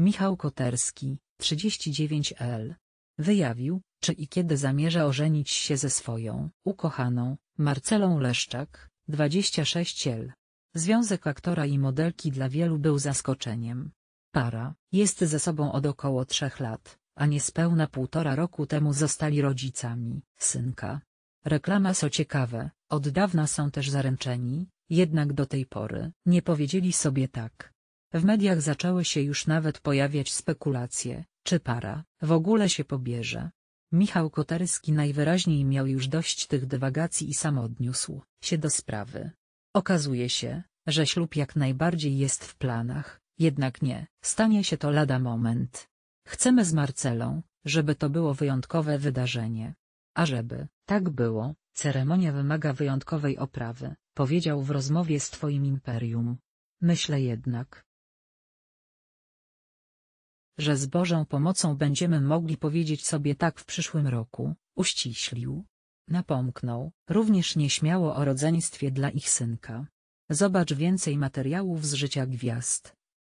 Michał Koterski, 39L. Wyjawił, czy i kiedy zamierza ożenić się ze swoją, ukochaną, Marcelą Leszczak, 26L. Związek aktora i modelki dla wielu był zaskoczeniem. Para jest ze sobą od około trzech lat, a niespełna półtora roku temu zostali rodzicami synka. Reklama co ciekawe, od dawna są też zaręczeni, jednak do tej pory nie powiedzieli sobie tak. W mediach zaczęły się już nawet pojawiać spekulacje, czy para w ogóle się pobierze. Michał Koterski najwyraźniej miał już dość tych dywagacji i sam odniósł się do sprawy. Okazuje się, że ślub jak najbardziej jest w planach, jednak nie, stanie się to lada moment. Chcemy z Marcelą, żeby to było wyjątkowe wydarzenie. A żeby tak było, ceremonia wymaga wyjątkowej oprawy, powiedział w rozmowie z Twoim imperium. Myślę jednak, że z Bożą pomocą będziemy mogli powiedzieć sobie tak w przyszłym roku, uściślił. Napomknął również nieśmiało o rodzeństwie dla ich synka. Zobacz więcej materiałów z życia gwiazd.